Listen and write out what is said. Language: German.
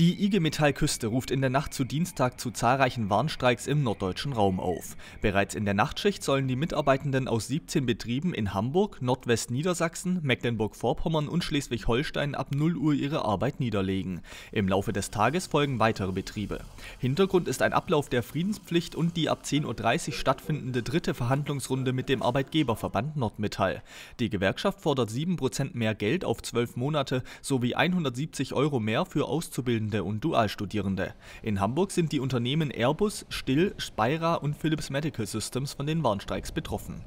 Die IG Metall Küste ruft in der Nacht zu Dienstag zu zahlreichen Warnstreiks im norddeutschen Raum auf. Bereits in der Nachtschicht sollen die Mitarbeitenden aus 17 Betrieben in Hamburg, Nordwestniedersachsen, Mecklenburg-Vorpommern und Schleswig-Holstein ab 0 Uhr ihre Arbeit niederlegen. Im Laufe des Tages folgen weitere Betriebe. Hintergrund ist ein Ablauf der Friedenspflicht und die ab 10.30 Uhr stattfindende dritte Verhandlungsrunde mit dem Arbeitgeberverband Nordmetall. Die Gewerkschaft fordert 7% mehr Geld auf 12 Monate sowie 170 Euro mehr für Auszubildende Auszubildende und Dualstudierende. In Hamburg sind die Unternehmen Airbus, Still, Speira und Philips Medical Systems von den Warnstreiks betroffen.